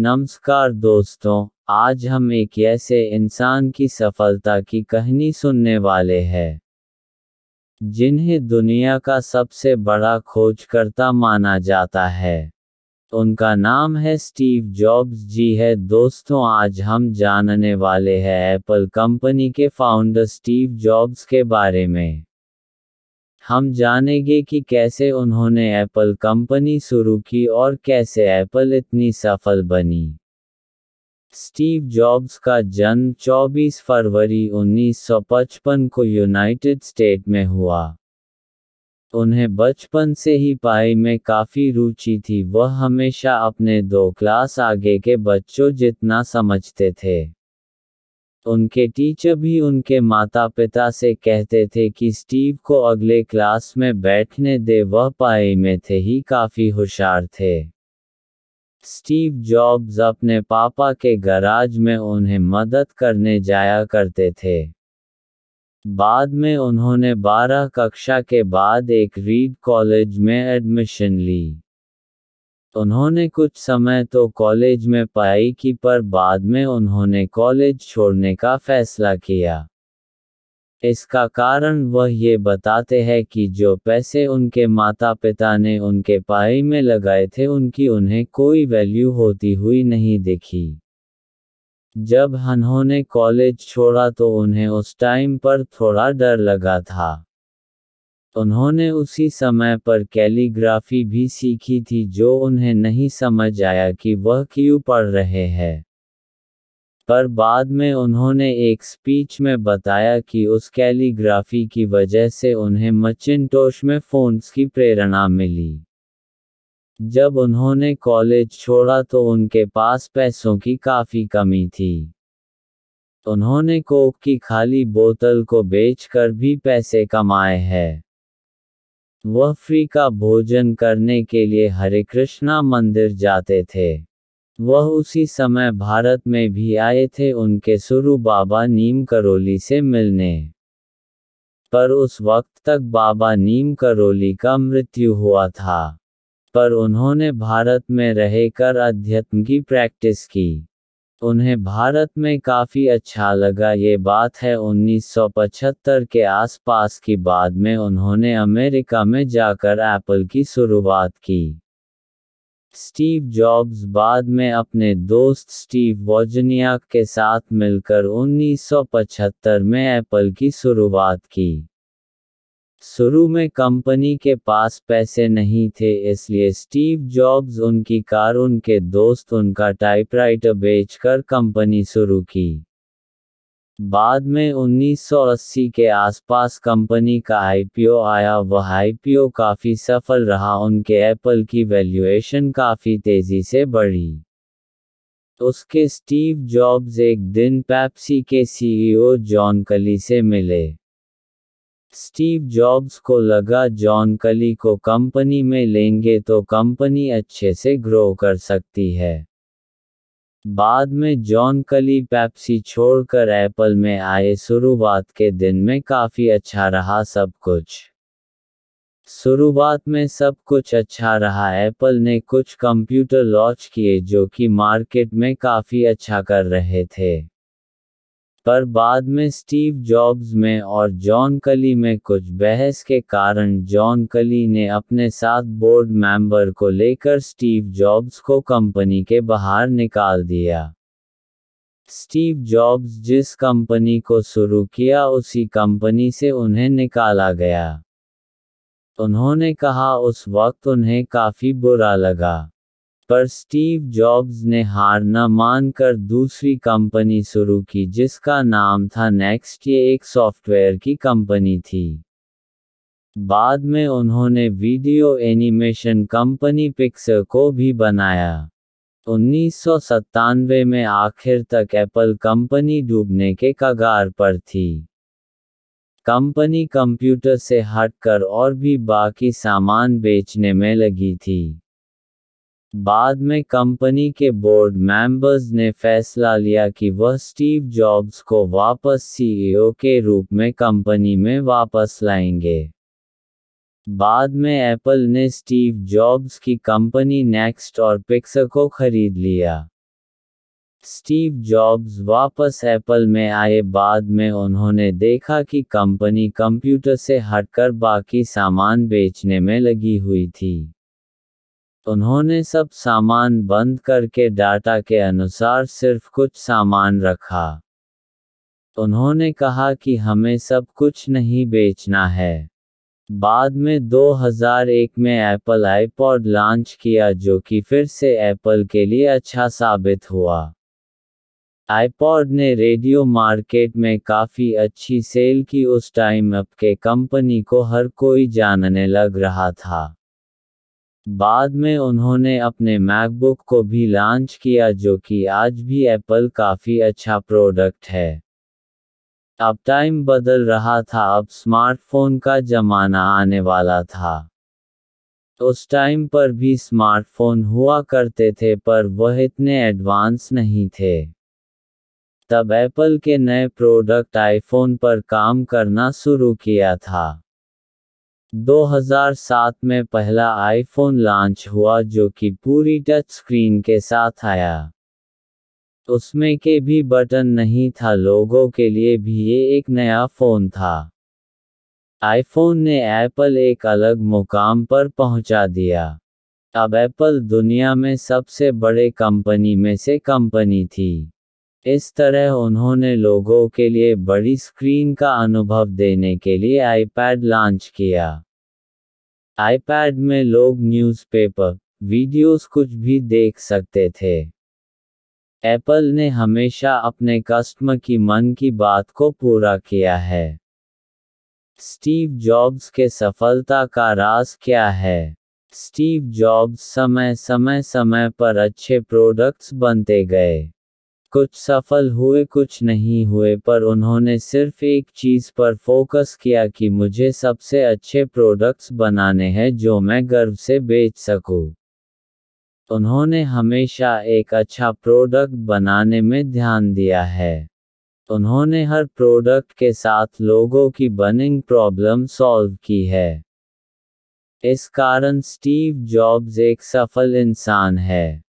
नमस्कार दोस्तों आज हम एक ऐसे इंसान की सफलता की कहानी सुनने वाले हैं जिन्हें दुनिया का सबसे बड़ा खोजकर्ता माना जाता है उनका नाम है स्टीव जॉब्स जी है दोस्तों आज हम जानने वाले हैं एप्पल कंपनी के फाउंडर स्टीव जॉब्स के बारे में हम जानेंगे कि कैसे उन्होंने एप्पल कंपनी शुरू की और कैसे एप्पल इतनी सफल बनी स्टीव जॉब्स का जन्म 24 फरवरी 1955 को यूनाइटेड स्टेट में हुआ उन्हें बचपन से ही पढ़ाई में काफ़ी रुचि थी वह हमेशा अपने दो क्लास आगे के बच्चों जितना समझते थे उनके टीचर भी उनके माता पिता से कहते थे कि स्टीव को अगले क्लास में बैठने दे वह पाई में थे ही काफ़ी होशियार थे स्टीव जॉब्स अपने पापा के गराज में उन्हें मदद करने जाया करते थे बाद में उन्होंने बारह कक्षा के बाद एक रीड कॉलेज में एडमिशन ली उन्होंने कुछ समय तो कॉलेज में पढ़ाई की पर बाद में उन्होंने कॉलेज छोड़ने का फैसला किया इसका कारण वह ये बताते हैं कि जो पैसे उनके माता पिता ने उनके पाई में लगाए थे उनकी उन्हें कोई वैल्यू होती हुई नहीं दिखी जब उन्होंने कॉलेज छोड़ा तो उन्हें उस टाइम पर थोड़ा डर लगा था उन्होंने उसी समय पर कैलीग्राफी भी सीखी थी जो उन्हें नहीं समझ आया कि वह क्यों पढ़ रहे हैं पर बाद में उन्होंने एक स्पीच में बताया कि उस कैलीग्राफी की वजह से उन्हें मचिनटोश में फोन्स की प्रेरणा मिली जब उन्होंने कॉलेज छोड़ा तो उनके पास पैसों की काफ़ी कमी थी उन्होंने कोक की खाली बोतल को बेचकर भी पैसे कमाए हैं वह फ्री का भोजन करने के लिए हरे कृष्णा मंदिर जाते थे वह उसी समय भारत में भी आए थे उनके सुरु बाबा नीम करोली से मिलने पर उस वक्त तक बाबा नीम करोली का मृत्यु हुआ था पर उन्होंने भारत में रहकर अध्यात्म की प्रैक्टिस की उन्हें भारत में काफ़ी अच्छा लगा ये बात है 1975 के आसपास की बाद में उन्होंने अमेरिका में जाकर एप्पल की शुरुआत की स्टीव जॉब्स बाद में अपने दोस्त स्टीव वोजनियाक के साथ मिलकर 1975 में एप्पल की शुरुआत की शुरू में कंपनी के पास पैसे नहीं थे इसलिए स्टीव जॉब्स उनकी कार उनके दोस्त उनका टाइपराइटर बेचकर कंपनी शुरू की बाद में 1980 के आसपास कंपनी का आईपीओ आया वह आईपीओ काफ़ी सफल रहा उनके एप्पल की वैल्यूएशन काफ़ी तेज़ी से बढ़ी उसके स्टीव जॉब्स एक दिन पैप्सी के सीईओ e जॉन कली से मिले स्टीव जॉब्स को लगा जॉन कली को कंपनी में लेंगे तो कंपनी अच्छे से ग्रो कर सकती है बाद में जॉन कली पैप्सी छोड़कर एप्पल में आए शुरुआत के दिन में काफ़ी अच्छा रहा सब कुछ शुरुआत में सब कुछ अच्छा रहा एप्पल ने कुछ कंप्यूटर लॉन्च किए जो कि मार्केट में काफ़ी अच्छा कर रहे थे पर बाद में स्टीव जॉब्स में और जॉन कली में कुछ बहस के कारण जॉन कली ने अपने साथ बोर्ड मेंबर को लेकर स्टीव जॉब्स को कंपनी के बाहर निकाल दिया स्टीव जॉब्स जिस कंपनी को शुरू किया उसी कंपनी से उन्हें निकाला गया उन्होंने कहा उस वक्त उन्हें काफी बुरा लगा पर स्टीव जॉब्स ने हार न मानकर दूसरी कंपनी शुरू की जिसका नाम था नेक्स्ट ये एक सॉफ्टवेयर की कंपनी थी बाद में उन्होंने वीडियो एनिमेशन कंपनी पिक्सर को भी बनाया उन्नीस में आखिर तक एप्पल कंपनी डूबने के कगार पर थी कंपनी कंप्यूटर से हटकर और भी बाकी सामान बेचने में लगी थी बाद में कंपनी के बोर्ड मेंबर्स ने फैसला लिया कि वह स्टीव जॉब्स को वापस सीईओ के रूप में कंपनी में वापस लाएंगे बाद में एप्पल ने स्टीव जॉब्स की कंपनी नेक्स्ट और पिक्स को खरीद लिया स्टीव जॉब्स वापस एप्पल में आए बाद में उन्होंने देखा कि कंपनी कंप्यूटर से हटकर बाकी सामान बेचने में लगी हुई थी उन्होंने सब सामान बंद करके डाटा के अनुसार सिर्फ कुछ सामान रखा उन्होंने कहा कि हमें सब कुछ नहीं बेचना है बाद में 2001 में एप्पल आईपॉड लॉन्च किया जो कि फिर से एप्पल के लिए अच्छा साबित हुआ आईपॉड ने रेडियो मार्केट में काफ़ी अच्छी सेल की उस टाइम अप के कंपनी को हर कोई जानने लग रहा था बाद में उन्होंने अपने मैकबुक को भी लॉन्च किया जो कि आज भी एप्पल काफ़ी अच्छा प्रोडक्ट है अब टाइम बदल रहा था अब स्मार्टफोन का जमाना आने वाला था उस टाइम पर भी स्मार्टफोन हुआ करते थे पर वह इतने एडवांस नहीं थे तब एप्पल के नए प्रोडक्ट आईफोन पर काम करना शुरू किया था 2007 में पहला आईफोन लॉन्च हुआ जो कि पूरी टच स्क्रीन के साथ आया उसमें के भी बटन नहीं था लोगों के लिए भी ये एक नया फ़ोन था आईफोन ने एप्पल एक अलग मुकाम पर पहुंचा दिया अब एप्पल दुनिया में सबसे बड़े कंपनी में से कंपनी थी इस तरह उन्होंने लोगों के लिए बड़ी स्क्रीन का अनुभव देने के लिए आईपैड लॉन्च किया आईपैड में लोग न्यूज़पेपर, वीडियोस कुछ भी देख सकते थे एप्पल ने हमेशा अपने कस्टमर की मन की बात को पूरा किया है स्टीव जॉब्स के सफलता का राज क्या है स्टीव जॉब्स समय समय समय पर अच्छे प्रोडक्ट्स बनते गए कुछ सफल हुए कुछ नहीं हुए पर उन्होंने सिर्फ एक चीज़ पर फोकस किया कि मुझे सबसे अच्छे प्रोडक्ट्स बनाने हैं जो मैं गर्व से बेच सकूं। उन्होंने हमेशा एक अच्छा प्रोडक्ट बनाने में ध्यान दिया है उन्होंने हर प्रोडक्ट के साथ लोगों की बनिंग प्रॉब्लम सॉल्व की है इस कारण स्टीव जॉब्स एक सफल इंसान है